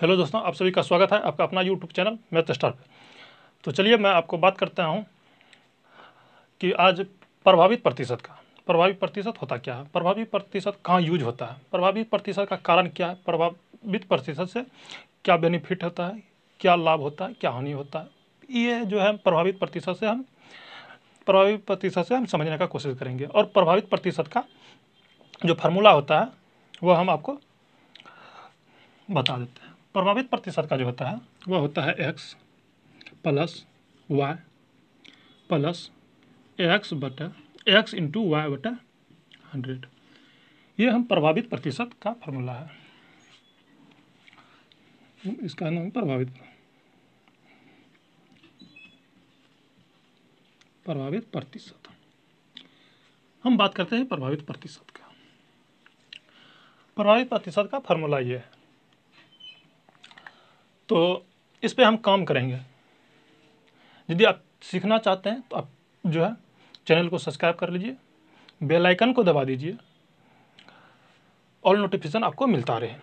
hello दोस्तों आप सभी का स्वागत है आपका अपना यूट्यूब चैनल मैथ स्टार पर तो चलिए मैं आपको बात करता हूँ कि आज प्रभावित प्रतिशत का प्रभावी प्रतिशत होता क्या है प्रभावी प्रतिशत कहाँ यूज होता है प्रभावी प्रतिशत का कारण क्या है प्रभावित प्रतिशत से क्या बेनिफिट होता है क्या लाभ होता है क्या हानि होता है ये जो है प्रभावित प्रतिशत से हम प्रभावित प्रतिशत से हम समझने का कोशिश करेंगे और प्रभावित प्रतिशत का जो फार्मूला होता है वह हम आपको बता देते हैं प्रभावित प्रतिशत का जो होता है वह होता है X plus Y plus X बटा एक्स इंटू वाई बटा हंड्रेड ये हम प्रभावित प्रतिशत का फॉर्मूला है इसका नाम प्रभावित प्रभावित प्रतिशत हम बात करते हैं प्रभावित प्रतिशत का प्रभावित प्रतिशत का फॉर्मूला ये है तो इस पर हम काम करेंगे यदि आप सीखना चाहते हैं तो आप जो है चैनल को सब्सक्राइब कर लीजिए बेल आइकन को दबा दीजिए ऑल नोटिफिकेशन आपको मिलता रहे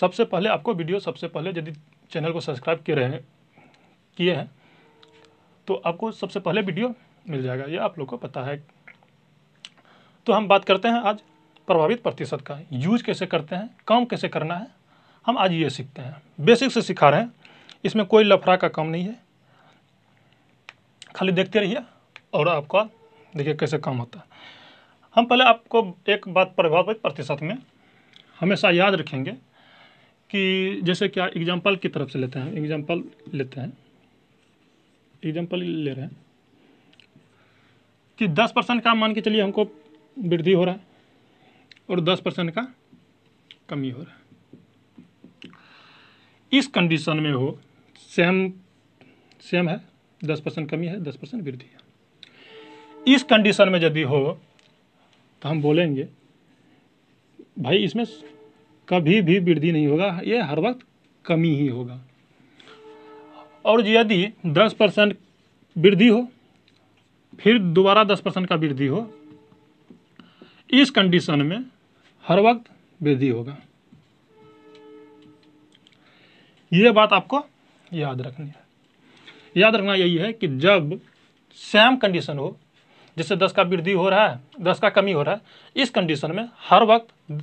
सबसे पहले आपको वीडियो सबसे पहले यदि चैनल को सब्सक्राइब किए रहे किए हैं तो आपको सबसे पहले वीडियो मिल जाएगा ये आप लोग को पता है तो हम बात करते हैं आज प्रभावित प्रतिशत का यूज कैसे करते हैं काम कैसे करना है हम आज ये सीखते हैं बेसिक से सिखा रहे हैं इसमें कोई लफड़ा का काम नहीं है खाली देखते रहिए और आपका देखिए कैसे काम होता है हम पहले आपको एक बात प्रभावित प्रतिशत में हमेशा याद रखेंगे कि जैसे क्या एग्जाम्पल की तरफ से लेते हैं एग्जाम्पल लेते हैं एग्जाम्पल ले रहे हैं कि दस परसेंट का मान के चलिए हमको वृद्धि हो रहा है और दस परसेंट का कमी हो रहा है इस कंडीशन में हो सेम सेम है दस परसेंट कमी है दस परसेंट वृद्धि है इस कंडीशन में यदि हो तो हम बोलेंगे भाई इसमें कभी भी वृद्धि नहीं होगा ये हर वक्त कमी ही होगा और यदि दस परसेंट वृद्धि हो फिर दोबारा दस परसेंट का वृद्धि हो इस कंडीशन में हर वक्त वृद्धि होगा ये बात आपको याद रखनी है याद रखना यही है कि जब सेम कंडीशन हो जैसे दस का वृद्धि हो रहा है दस का कमी हो रहा है इस कंडीशन में हर वक्त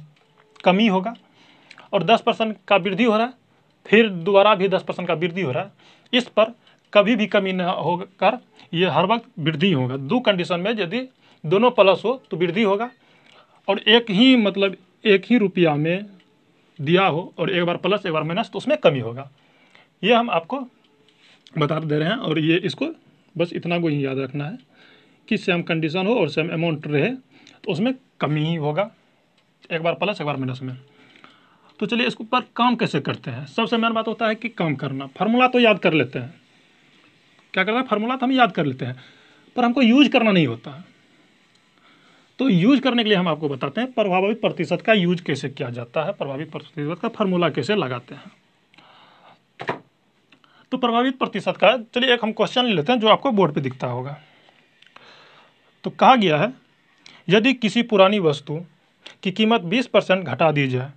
कमी होगा और दस परसेंट का वृद्धि हो रहा है फिर दोबारा भी दस परसेंट का वृद्धि हो रहा है इस पर कभी भी कमी न होकर ये हर वक्त वृद्धि होगा दो कंडीशन में यदि दोनों प्लस हो तो वृद्धि होगा और एक ही मतलब एक ही रुपया में दिया हो और एक बार प्लस एक बार माइनस तो उसमें कमी होगा ये हम आपको बता दे रहे हैं और ये इसको बस इतना को ही याद रखना है कि सेम कंडीशन हो और सेम अमाउंट रहे तो उसमें कमी ही होगा एक बार प्लस एक बार माइनस में तो चलिए इसके ऊपर काम कैसे करते हैं सबसे मेन बात होता है कि काम करना फार्मूला तो याद कर लेते हैं क्या करना है फार्मूला तो हम याद कर लेते हैं पर हमको यूज करना नहीं होता है तो यूज करने के लिए हम आपको बताते हैं प्रभावित प्रतिशत का यूज कैसे किया जाता है प्रभावित प्रतिशत का फॉर्मूला कैसे लगाते हैं तो प्रभावित प्रतिशत का चलिए एक हम क्वेश्चन लेते हैं जो आपको बोर्ड पे दिखता होगा तो कहा गया है यदि किसी पुरानी वस्तु की कीमत 20 परसेंट घटा दी जाए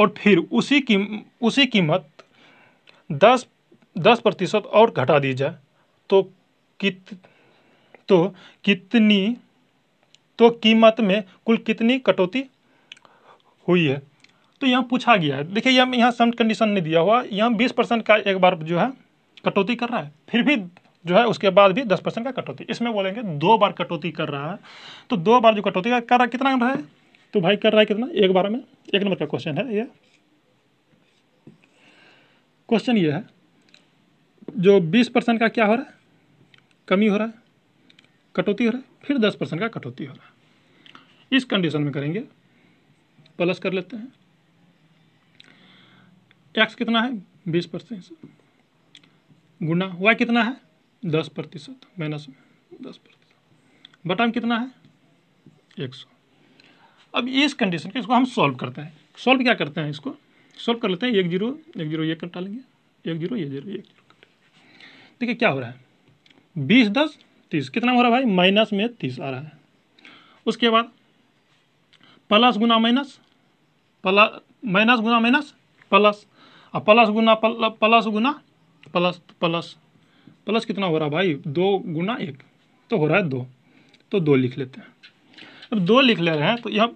और फिर उसी की उसी कीमत 10 10 प्रतिशत और घटा दी जाए तो कित तो कितनी तो कीमत में कुल कितनी कटौती हुई है तो यहाँ पूछा गया है देखिए यहाँ यहाँ सम कंडीशन नहीं दिया हुआ यहाँ बीस परसेंट का एक बार जो है कटौती कर रहा है फिर भी जो है उसके बाद भी दस परसेंट का कटौती इसमें बोलेंगे दो बार कटौती कर रहा है तो दो बार जो कटौती कर रहा है कितना रहा है तो भाई कर रहा है कितना एक बार में एक नंबर का क्वेश्चन है ये क्वेश्चन ये है जो बीस परसेंट का क्या हो रहा है कमी हो रहा है कटौती हो रहा है फिर दस परसेंट का कटौती हो रहा है इस कंडीशन में करेंगे प्लस कर लेते हैं एक्स कितना है बीस परसेंट गुना वाई कितना है दस प्रतिशत माइनस में दस प्रतिशत बटाम कितना है एक सौ अब इस कंडीशन के इसको हम सॉल्व करते हैं सॉल्व क्या करते हैं इसको सॉल्व कर लेते हैं एक जीरो एक जीरो एक कटा लेंगे एक जीरो ये जीरो एक जीरो देखिए क्या हो रहा है बीस दस तीस कितना हो रहा है भाई माइनस में तीस आ रहा है उसके बाद प्लस गुना माइनस प्लस माइनस गुना माइनस प्लस और प्लस गुना प्लस गुना प्लस प्लस प्लस कितना हो रहा है भाई दो गुना एक तो हो रहा है दो तो दो लिख लेते हैं अब दो लिख ले रहे हैं तो यह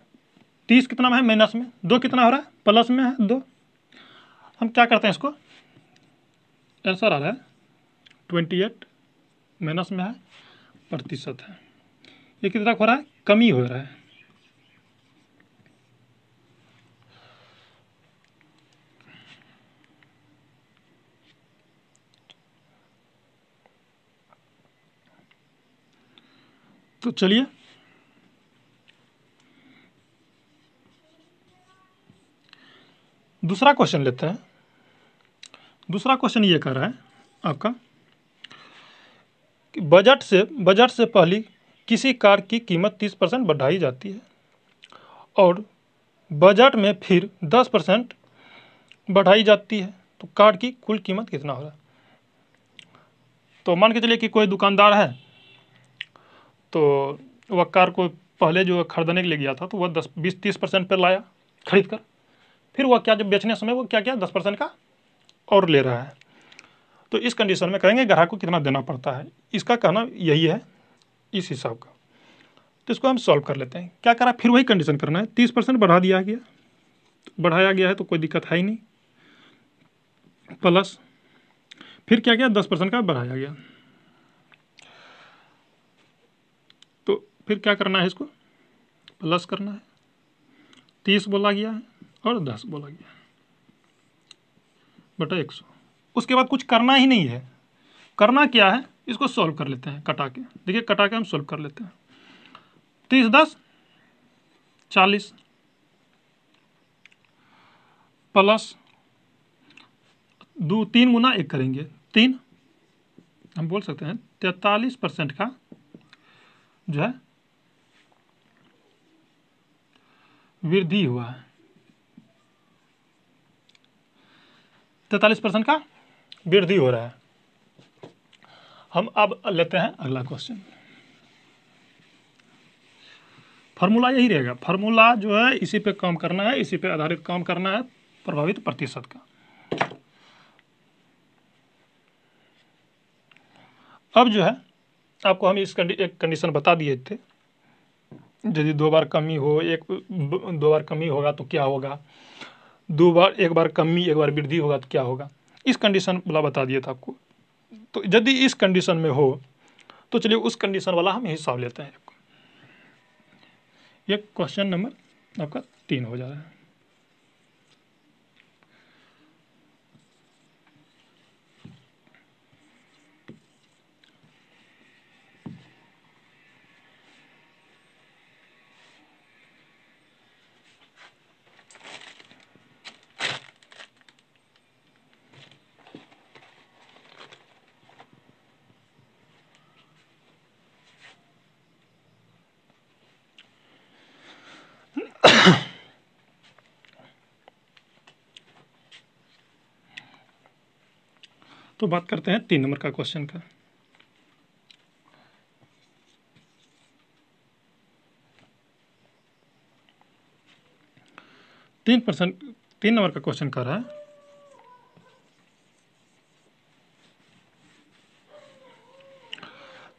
तीस कितना में है माइनस में दो कितना हो रहा है प्लस में है दो हम क्या करते हैं इसको आंसर आ रहा है ट्वेंटी एट माइनस में है प्रतिशत है ये कितना हो रहा है कमी हो रहा है तो चलिए दूसरा क्वेश्चन लेते हैं दूसरा क्वेश्चन ये कर रहा है आपका बजट से बजट से पहले किसी कार की कीमत तीस परसेंट बढ़ाई जाती है और बजट में फिर दस परसेंट बढ़ाई जाती है तो कार की कुल कीमत कितना हो रहा है तो मान के चलिए कि कोई दुकानदार है तो वह कार को पहले जो खरीदने के लिए गया था तो वह दस बीस तीस परसेंट पर लाया खरीद कर फिर वह क्या जब बेचने समय वो क्या क्या दस परसेंट का और ले रहा है तो इस कंडीशन में कहेंगे ग्राहक को कितना देना पड़ता है इसका कहना यही है इस हिसाब का तो इसको हम सॉल्व कर लेते हैं क्या करा फिर वही कंडीशन करना है तीस परसेंट बढ़ा दिया गया बढ़ाया गया है तो कोई दिक्कत है ही नहीं प्लस फिर क्या गया दस परसेंट का बढ़ाया गया तो फिर क्या करना है इसको प्लस करना है तीस बोला गया है और दस बोला गया है बटा एक सौ उसके बाद कुछ करना ही नहीं है करना क्या है इसको सॉल्व कर लेते हैं कटा के देखिए कटा के हम सॉल्व कर लेते हैं तीस दस चालीस प्लस दो तीन गुना एक करेंगे तीन हम बोल सकते हैं तैतालीस परसेंट का जो है वृद्धि हुआ है तैतालीस परसेंट का वृद्धि हो रहा है हम अब लेते हैं अगला क्वेश्चन फार्मूला यही रहेगा फार्मूला जो है इसी पे काम करना है इसी पे आधारित काम करना है प्रभावित प्रतिशत का अब जो है आपको हम इस एक कंडीशन बता दिए थे यदि दो बार कमी हो एक दो बार कमी होगा तो क्या होगा दो बार एक बार कमी एक बार वृद्धि होगा तो क्या होगा इस कंडीशन वाला बता दिया था आपको तो यदि इस कंडीशन में हो तो चलिए उस कंडीशन वाला हम हिसाब लेते हैं ये क्वेश्चन नंबर आपका तीन हो जा रहा है तो बात करते हैं तीन नंबर का क्वेश्चन का तीन परसेंट तीन नंबर का क्वेश्चन कर रहा है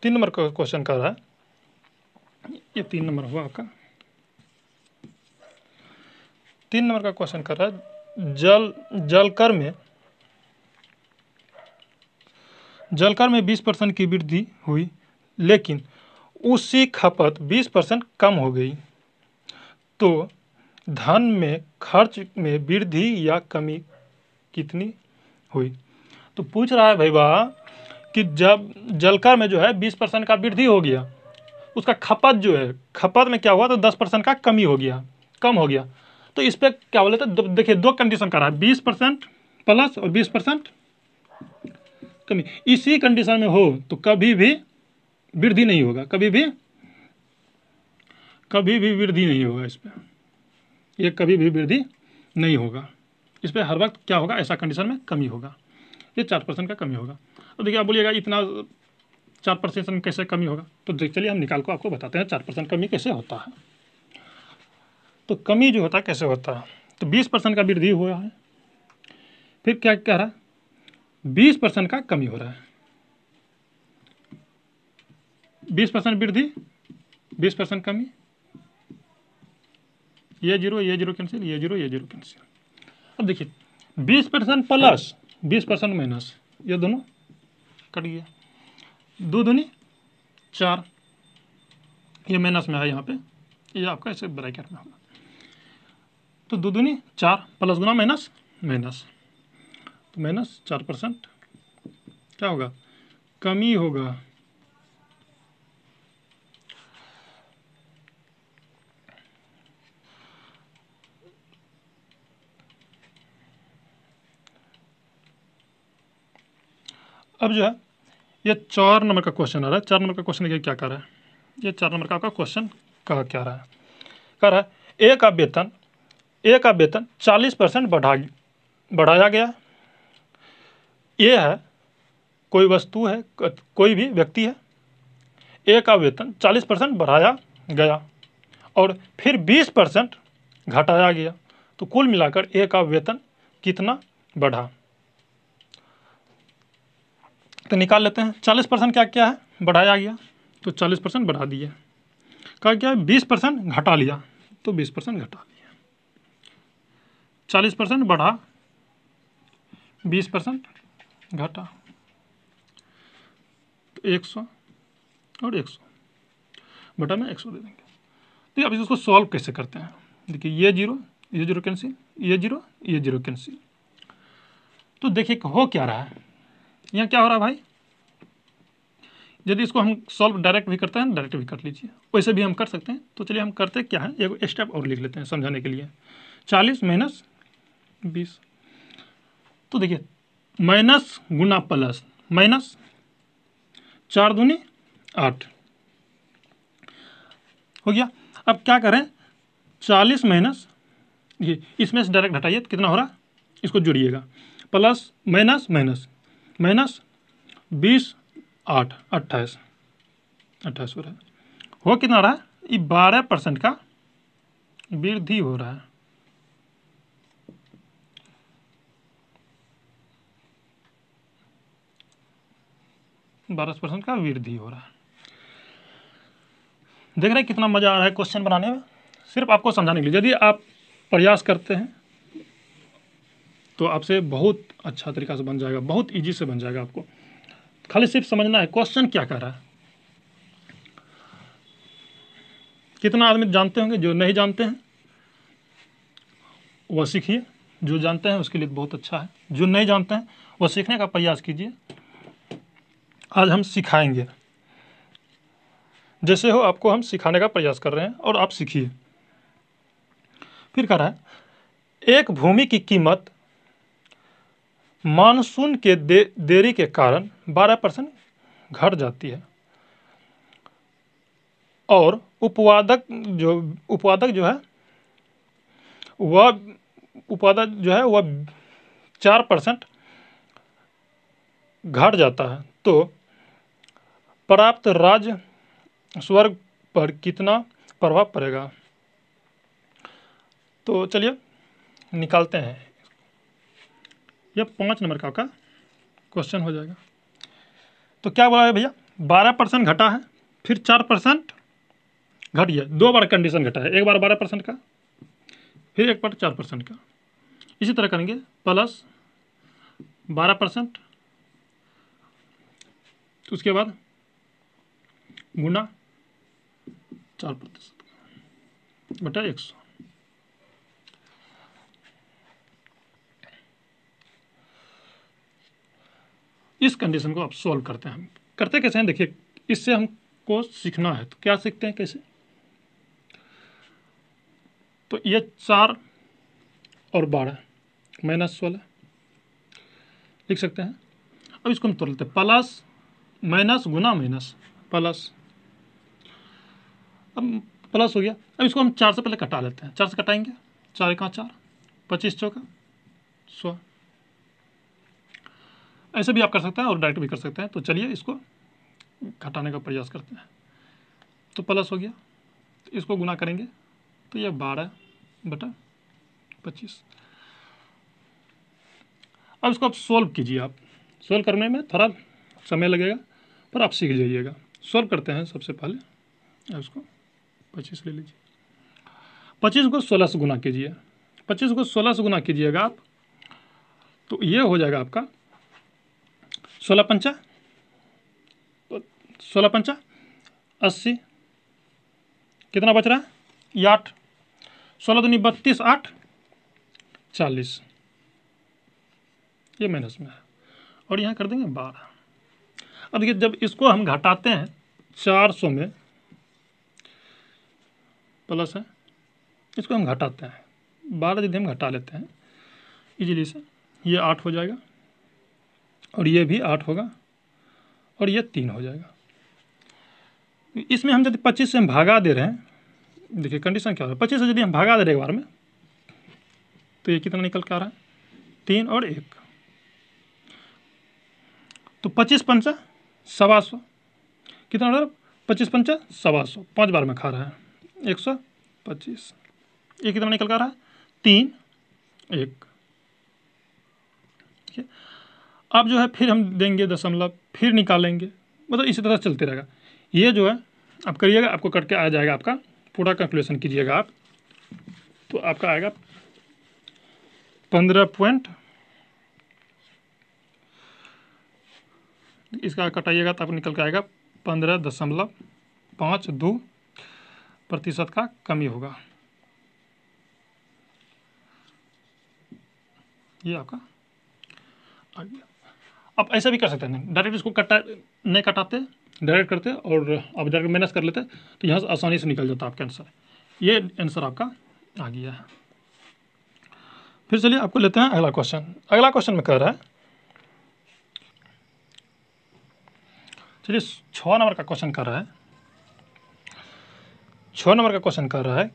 तीन नंबर का क्वेश्चन कर रहा है ये तीन नंबर हुआ आपका तीन नंबर का क्वेश्चन कर रहा है जल जलकर में जलकर में बीस परसेंट की वृद्धि हुई लेकिन उसी खपत बीस परसेंट कम हो गई तो धन में खर्च में वृद्धि या कमी कितनी हुई तो पूछ रहा है भाई वाह कि जब जलकर में जो है बीस परसेंट का वृद्धि हो गया उसका खपत जो है खपत में क्या हुआ तो दस परसेंट का कमी हो गया कम हो गया तो इस पर क्या बोले तो देखिए दो कंडीशन करा है बीस परसेंट प्लस और बीस परसेंट कमी इसी कंडीशन में हो तो कभी भी वृद्धि नहीं होगा कभी भी कभी भी वृद्धि नहीं होगा इस पर यह कभी भी वृद्धि नहीं होगा इस पर हर वक्त क्या होगा ऐसा कंडीशन में कमी होगा ये चार परसेंट का कमी होगा अब देखिए आप बोलिएगा इतना चार परसेंट कैसे कमी होगा तो चलिए हम निकाल को आपको बताते हैं चार परसेंट कमी कैसे होता है तो कमी जो होता है कैसे होता है तो बीस परसेंट का वृद्धि हुआ है फिर क्या कह रहा बीस परसेंट का कमी हो रहा है बीस परसेंट वृद्धि बीस परसेंट कमी ये जीरो ये जीरो कैंसिल ये जीरो ये जीरो कैंसिल अब देखिए बीस परसेंट प्लस बीस परसेंट माइनस ये दोनों कट गया दो दोनी चार ये माइनस में है यहाँ पे ये आपका ऐसे ब्रैकेट में होगा तो दो दूनी चार प्लस गुना माइनस माइनस तो माइनस चार परसेंट क्या होगा कमी होगा अब जो है ये चार नंबर का क्वेश्चन आ रहा है चार नंबर का क्वेश्चन देखिए क्या कर रहा है ये चार नंबर का आपका क्वेश्चन कहा क्या रहा है कह रहा है ए का वेतन ए का वेतन चालीस परसेंट बढ़ा बढ़ाया गया ये है कोई वस्तु है कोई भी व्यक्ति है ए का वेतन 40 परसेंट बढ़ाया गया और फिर 20 परसेंट घटाया गया तो कुल मिलाकर ए का वेतन कितना बढ़ा तो निकाल लेते हैं 40 परसेंट क्या क्या है बढ़ाया गया तो 40 परसेंट बढ़ा दिया क्या क्या है बीस परसेंट घटा लिया तो बीस परसेंट घटा लिया चालीस परसेंट बढ़ा बीस परसेंट घटा तो एक सौ और एक सौ बटा में एक सौ दे देंगे देखिए तो अब इसको सॉल्व कैसे करते हैं देखिए ये जीरो ये जीरो कैंसिल ये जीरो ये जीरो कैंसिल तो देखिए हो क्या रहा है यहाँ क्या हो रहा है भाई यदि इसको हम सॉल्व डायरेक्ट भी करते हैं डायरेक्ट भी कर लीजिए वैसे भी हम कर सकते हैं तो चलिए हम करते क्या है एक स्टेप और लिख लेते हैं समझाने के लिए चालीस माइनस बीस तो देखिए माइनस गुना प्लस माइनस चार दूनी आठ हो गया अब क्या करें चालीस माइनस ये इसमें से डायरेक्ट हटाइए तो कितना हो रहा इसको जोड़िएगा प्लस माइनस माइनस माइनस बीस आठ अट्ठाईस अट्ठाईस हो रहा है हो कितना रहा है ये बारह परसेंट का वृद्धि हो रहा है बारह परसेंट का वृद्धि हो रहा है देख रहे हैं कितना मज़ा आ रहा है क्वेश्चन बनाने में सिर्फ आपको समझाने के लिए यदि आप प्रयास करते हैं तो आपसे बहुत अच्छा तरीका से बन जाएगा बहुत ईजी से बन जाएगा आपको खाली सिर्फ समझना है क्वेश्चन क्या कह रहा है कितना आदमी जानते होंगे जो नहीं जानते हैं वह सीखिए जो जानते हैं उसके लिए बहुत अच्छा है जो नहीं जानते हैं वह सीखने का प्रयास कीजिए आज हम सिखाएंगे जैसे हो आपको हम सिखाने का प्रयास कर रहे हैं और आप सीखिए फिर कह रहा है एक भूमि की कीमत मानसून के दे, देरी के कारण 12 परसेंट घट जाती है और उपवादक जो उपवादक जो है वह उपवादक जो है वह चार परसेंट घट जाता है तो प्राप्त राज स्वर्ग पर कितना प्रभाव पड़ेगा तो चलिए निकालते हैं यह पाँच नंबर का आपका क्वेश्चन हो जाएगा तो क्या बोला है भैया बारह परसेंट घटा है फिर चार परसेंट घट गया दो बार कंडीशन घटा है एक बार बारह परसेंट का फिर एक बार चार परसेंट का इसी तरह करेंगे प्लस बारह परसेंट उसके बाद गुना चार प्रतिशत बटा एक सौ इस कंडीशन को आप सॉल्व करते हैं करते कैसे हैं देखिए इससे हमको सीखना है तो क्या सीखते हैं कैसे तो ये चार और बारह माइनस सोलह लिख सकते हैं अब इसको हम तोड़ लेते हैं प्लस माइनस गुना माइनस प्लस अब प्लस हो गया अब इसको हम चार से पहले कटा लेते हैं चार से कटाएंगे चार एक चार पच्चीस चौका सौ ऐसे भी आप कर सकते हैं और डायरेक्ट भी कर सकते हैं तो चलिए इसको घटाने का प्रयास करते हैं तो प्लस हो गया तो इसको गुना करेंगे तो यह बारह बटा पच्चीस अब इसको आप सोल्व कीजिए आप सोल्व करने में थोड़ा समय लगेगा पर आप सीख जाइएगा सोल्व करते हैं सबसे पहले इसको पच्चीस ले लीजिए पच्चीस को सोलह से गुना कीजिए पच्चीस को सोलह से गुना कीजिएगा आप तो ये हो जाएगा आपका सोलह पंचा तो सोलह पंचा अस्सी कितना बच रहा है ये आठ सोलह दूनी बत्तीस आठ चालीस ये माइनस में है और यहाँ कर देंगे बारह अब देखिए जब इसको हम घटाते हैं चार सौ में प्लस है इसको हम घटाते हैं बारह यदि हम घटा लेते हैं इजीली से ये आठ हो जाएगा और ये भी आठ होगा और ये तीन हो जाएगा इसमें हम यदि पच्चीस से हम भागा दे रहे हैं देखिए कंडीशन क्या हो रहा है पच्चीस से यदि हम भागा दे रहे एक बार में तो ये कितना निकल के आ रहा है तीन और एक तो पच्चीस पंचा सवा सौ कितना हो रहा है पच्चीस पंचा सवा सौ पाँच बार में खा रहा है एक सौ पच्चीस ये कितना निकल कर रहा है तीन एक ठीक है अब जो है फिर हम देंगे दशमलव फिर निकालेंगे मतलब इसी तरह चलते रहेगा ये जो है आप करिएगा आपको कट के आ जाएगा आपका पूरा कैलकुलेशन कीजिएगा आप तो आपका आएगा पंद्रह पॉइंट इसका कटाइएगा तो आपको निकल के आएगा पंद्रह दशमलव पाँच दो प्रतिशत का कमी होगा ये आपका आ गया आप ऐसा भी कर सकते हैं डायरेक्ट इसको कटा नहीं कटाते डायरेक्ट करते और आप डायरेक्ट मेहनत कर लेते तो यहाँ से आसानी से निकल जाता आपका आंसर ये आंसर आपका आ गया है फिर चलिए आपको लेते हैं अगला क्वेश्चन अगला क्वेश्चन में कह रहा है चलिए छः नंबर का क्वेश्चन कर रहा है छः नंबर का क्वेश्चन कर रहा है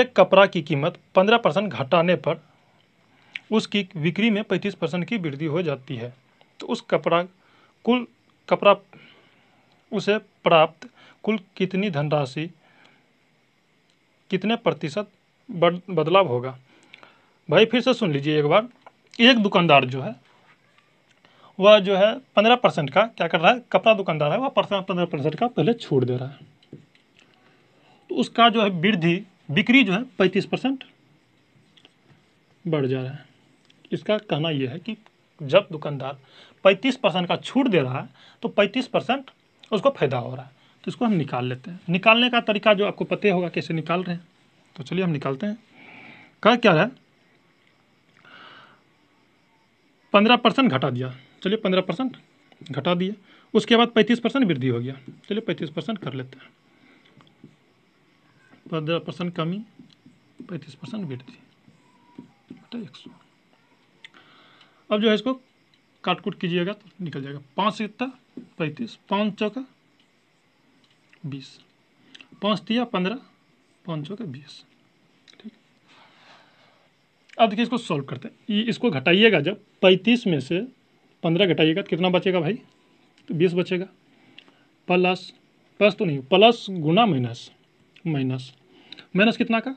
एक कपड़ा की कीमत पंद्रह परसेंट घटाने पर उसकी बिक्री में पैंतीस परसेंट की वृद्धि हो जाती है तो उस कपड़ा कुल कपड़ा उसे प्राप्त कुल कितनी धनराशि कितने प्रतिशत बदलाव होगा भाई फिर से सुन लीजिए एक बार एक दुकानदार जो है वह जो है पंद्रह परसेंट का क्या कर रहा है कपड़ा दुकानदार है वह पंद्रह परसेंट का पहले छूट दे रहा है उसका जो है वृद्धि बिक्री जो है पैंतीस परसेंट बढ़ जा रहा है इसका कहना यह है कि जब दुकानदार पैंतीस परसेंट का छूट दे रहा है तो पैंतीस परसेंट उसको फायदा हो रहा है तो इसको हम निकाल लेते हैं निकालने का तरीका जो आपको पता होगा कैसे निकाल रहे हैं तो चलिए हम निकालते हैं कह क्या है पंद्रह परसेंट घटा दिया चलिए पंद्रह परसेंट घटा दिए उसके बाद पैंतीस परसेंट वृद्धि हो गया चलिए पैंतीस परसेंट कर लेते हैं पंद्रह परसेंट कमी पैंतीस परसेंट वृद्धि बटा एक सौ अब जो है इसको काट कूट कीजिएगा तो निकल जाएगा पाँच सत्ता पैंतीस पाँच चौका बीस पाँच तिया पंद्रह पाँच चौका बीस ठीक अब देखिए इसको सॉल्व करते हैं इसको घटाइएगा जब पैंतीस में से पंद्रह घटाइएगा तो कितना बचेगा भाई तो बीस बचेगा प्लस प्लस तो नहीं प्लस गुना माइनस माइनस माइनस कितना का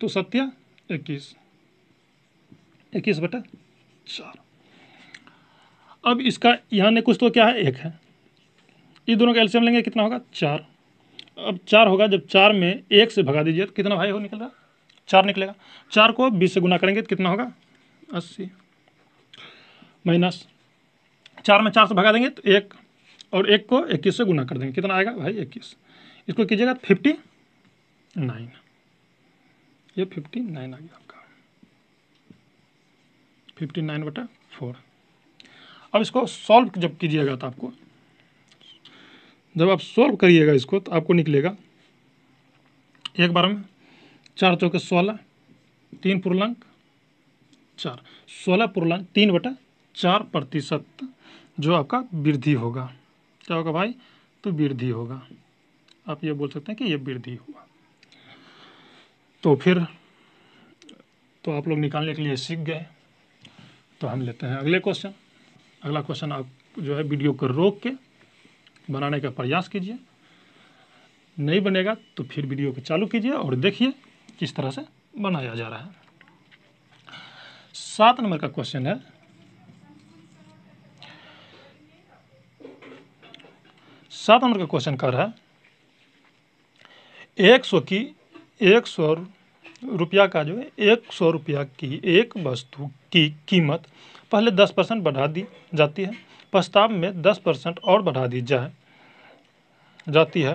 तो सत्या इक्कीस इक्कीस बटा चार अब इसका यहाँ ने कुछ तो क्या है एक है ये दोनों का एल्सियम लेंगे कितना होगा चार अब चार होगा जब चार में एक से भगा दीजिए तो कितना भाई हो निकल रहा चार निकलेगा चार को बीस से गुना करेंगे तो कितना होगा अस्सी माइनस चार में चार से भगा देंगे तो एक और एक को इक्कीस से गुना कर देंगे कितना आएगा भाई इक्कीस इसको कीजिएगा फिफ्टी नाइन ये फिफ्टी नाइन आ गया आपका फिफ्टी नाइन बटा फोर अब इसको सॉल्व जब कीजिएगा तो आपको जब आप सॉल्व करिएगा इसको तो आपको निकलेगा एक बार में चार चौके सोलह तीन पूर्णांक चार सोलह पूर्णांक तीन बटा चार प्रतिशत जो आपका वृद्धि होगा क्या होगा भाई तो वृद्धि होगा आप ये बोल सकते हैं कि ये वृद्धि हुआ तो फिर तो आप लोग निकालने के लिए सीख गए तो हम लेते हैं अगले क्वेश्चन अगला क्वेश्चन आप जो है वीडियो को रोक के बनाने का प्रयास कीजिए नहीं बनेगा तो फिर वीडियो को चालू कीजिए और देखिए किस तरह से बनाया जा रहा है सात नंबर का क्वेश्चन है सात नंबर का क्वेश्चन कर रहा है एक सौ की एक सौ रुपया का जो है एक सौ रुपया की एक वस्तु की कीमत पहले दस परसेंट बढ़ा दी जाती है प्रस्ताव में दस परसेंट और बढ़ा दी जाए जाती है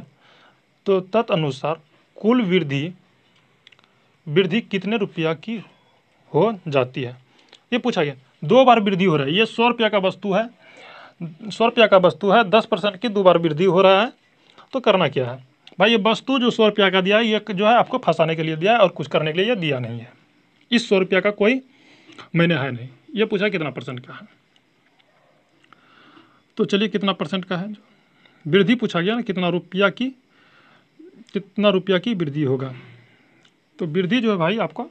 तो तदनुसार कुल वृद्धि वृद्धि कितने रुपया की हो जाती है ये पूछा गया दो बार वृद्धि हो रहा है ये सौ रुपया का वस्तु है सौ रुपया का वस्तु है दस परसेंट की दो बार वृद्धि हो रहा है तो करना क्या है भाई ये वस्तु जो सौ रुपया का दिया है ये जो है आपको फंसाने के लिए दिया है और कुछ करने के लिए दिया नहीं है इस सौ रुपया का कोई मैंने है नहीं ये पूछा कितना परसेंट का है तो चलिए कितना परसेंट का है वृद्धि पूछा गया ना कितना रुपया की कितना रुपया की वृद्धि होगा तो वृद्धि जो है भाई आपको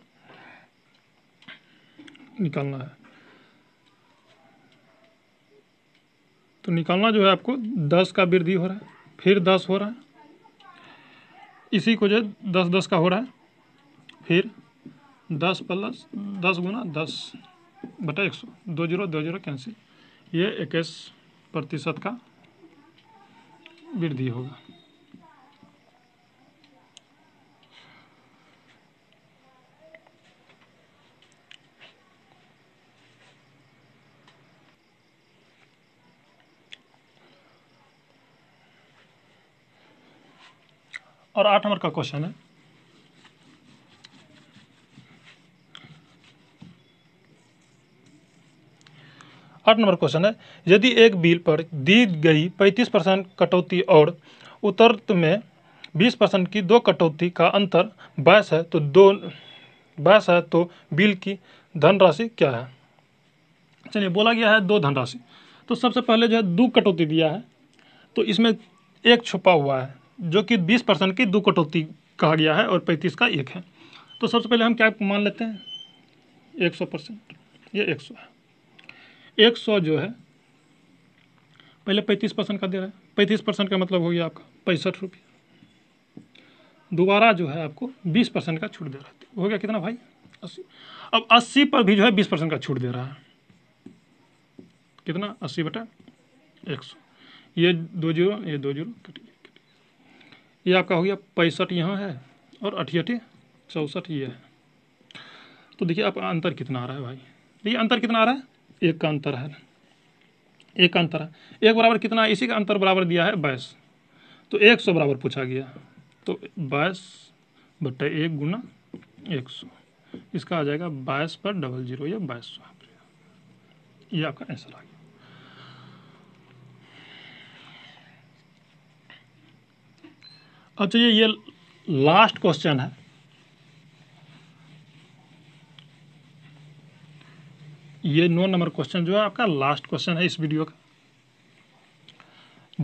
निकालना है तो निकालना जो है आपको दस का वृद्धि हो रहा है फिर दस हो रहा है इसी को जो दस दस का हो रहा है फिर दस प्लस दस गुना दस बटा एक सौ दो जीरो दो जीरो कैंसिल ये इक्कीस प्रतिशत का वृद्धि होगा और आठ नंबर का क्वेश्चन है आठ नंबर क्वेश्चन है यदि एक बिल पर दी गई पैंतीस परसेंट कटौती और उत्तर्त में बीस परसेंट की दो कटौती का अंतर बायस है तो दो बायस है तो बिल की धनराशि क्या है चलिए बोला गया है दो धनराशि तो सबसे पहले जो है दो कटौती दिया है तो इसमें एक छुपा हुआ है जो कि बीस परसेंट की दो कटौती कहा गया है और पैंतीस का एक है तो सबसे पहले हम क्या मान लेते हैं एक सौ परसेंट ये एक सौ है एक सौ जो है पहले पैंतीस परसेंट का दे रहा है पैंतीस परसेंट का मतलब हो गया आपका पैंसठ रुपये दोबारा जो है आपको बीस परसेंट का छूट दे रहा है हो गया कितना भाई अस्सी अब अस्सी पर भी जो है बीस परसेंट का छूट दे रहा है कितना अस्सी बटा एक सौ ये दो जीरो ये दो जीरो कटिए ये आपका हो गया पैंसठ यहाँ है और अठियठी चौंसठ ये है तो देखिए आपका अंतर कितना आ रहा है भाई देखिए अंतर कितना आ रहा है एक का अंतर है एक का अंतर है एक बराबर कितना इसी का अंतर बराबर दिया है बाईस तो एक सौ बराबर पूछा गया तो बाईस बट्टा एक गुना एक सौ इसका आ जाएगा बाईस पर डबल जीरो या बाईस सौ ये आपका आंसर आ गया अच्छा ये ये लास्ट क्वेश्चन है ये नौ नंबर क्वेश्चन जो है आपका लास्ट क्वेश्चन है इस वीडियो का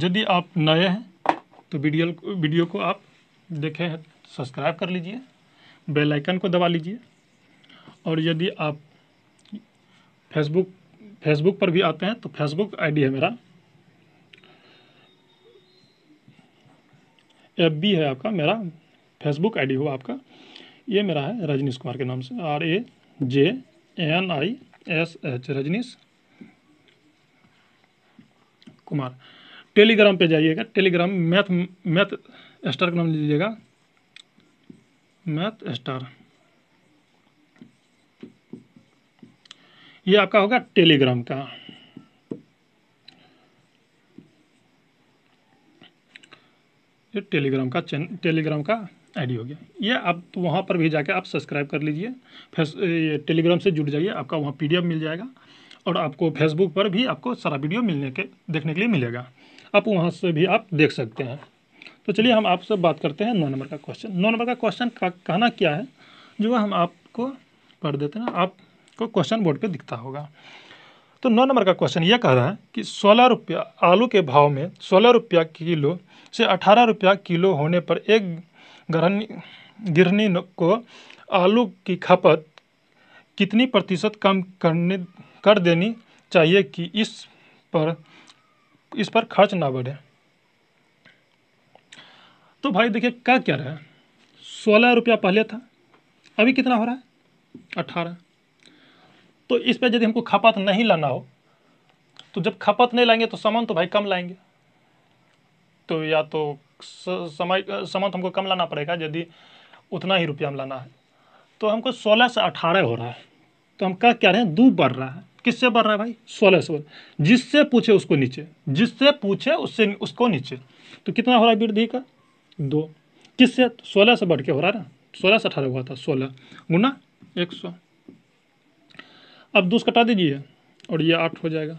यदि आप नए हैं तो वीडियो वीडियो को आप देखें हैं सब्सक्राइब कर लीजिए बेल आइकन को दबा लीजिए और यदि आप फेसबुक फेसबुक पर भी आते हैं तो फेसबुक आईडी है मेरा एफ बी है आपका मेरा फेसबुक आईडी हुआ आपका ये मेरा है रजनीश कुमार के नाम से R A J N I S H Rajnish Kumar Telegram पे जाइएगा टेलीग्राम मैथ मैथ स्टार का नाम लीजिएगा मैथ स्टार ये आपका होगा टेलीग्राम का ये टेलीग्राम का चैन टेलीग्राम का आईडी हो गया ये आप तो वहाँ पर भी जाके आप सब्सक्राइब कर लीजिए फेस ये टेलीग्राम से जुड़ जाइए आपका वहाँ पीडीएफ मिल जाएगा और आपको फेसबुक पर भी आपको सारा वीडियो मिलने के देखने के लिए मिलेगा आप वहाँ से भी आप देख सकते हैं तो चलिए हम आपसे बात करते हैं नौ नंबर का क्वेश्चन नौ नंबर का क्वेश्चन का कहना क्या है जो हम आपको पढ़ देते हैं आपको क्वेश्चन बोर्ड पर दिखता होगा तो नौ नंबर का क्वेश्चन ये कह रहा है कि सोलह रुपया आलू के भाव में सोलह रुपया किलो से अठारह रुपया किलो होने पर एक गिरनी को आलू की खपत कितनी प्रतिशत कम करने कर देनी चाहिए कि इस पर इस पर खर्च ना बढ़े तो भाई देखिए क्या क्या रहा है सोलह रुपया पहले था अभी कितना हो रहा है अठारह तो इस पर यदि हमको खपत नहीं लाना हो तो जब खपत नहीं लाएंगे तो सामान तो भाई कम लाएंगे तो या तो समय सामान तो हमको कम लाना पड़ेगा यदि उतना ही रुपया हम लाना है तो हमको सोलह से अठारह हो रहा है तो हम क्या कह रहे हैं दो बढ़ रहा है किससे बढ़ रहा है भाई सोलह से जिससे पूछे उसको नीचे जिससे पूछे उससे उसको नीचे तो कितना हो रहा है वृद्धि का दो किससे सोलह से बढ़ के हो रहा है ना सोलह से अठारह हुआ था सोलह गुना एक सौ अब दो कटा दीजिए और ये आठ हो जाएगा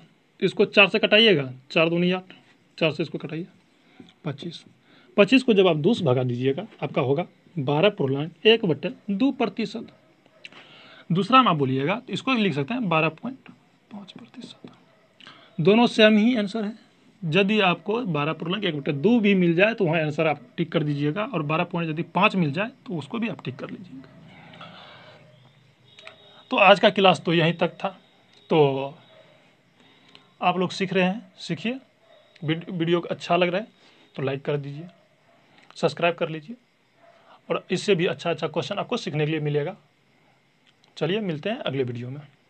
इसको चार से कटाइएगा चार दूनी आठ चार से इसको कटाइए पच्चीस पच्चीस को जब आप दो भगा दीजिएगा आपका होगा बारह पॉइंट एक बट्टे दो प्रतिशत दूसरा में आप बोलिएगा तो इसको लिख सकते हैं बारह पॉइंट पाँच प्रतिशत दोनों सेम ही आंसर है यदि आपको बारह पॉइंट एक बट्टे दो भी मिल जाए तो वहाँ आंसर आप टिक कर दीजिएगा और बारह पॉइंट यदि पाँच मिल जाए तो उसको भी आप टिक कर लीजिएगा तो आज का क्लास तो यहीं तक था तो आप लोग सीख रहे हैं सीखिए वीडियो अच्छा लग रहा है तो लाइक कर दीजिए सब्सक्राइब कर लीजिए और इससे भी अच्छा अच्छा क्वेश्चन आपको सीखने के लिए मिलेगा चलिए मिलते हैं अगले वीडियो में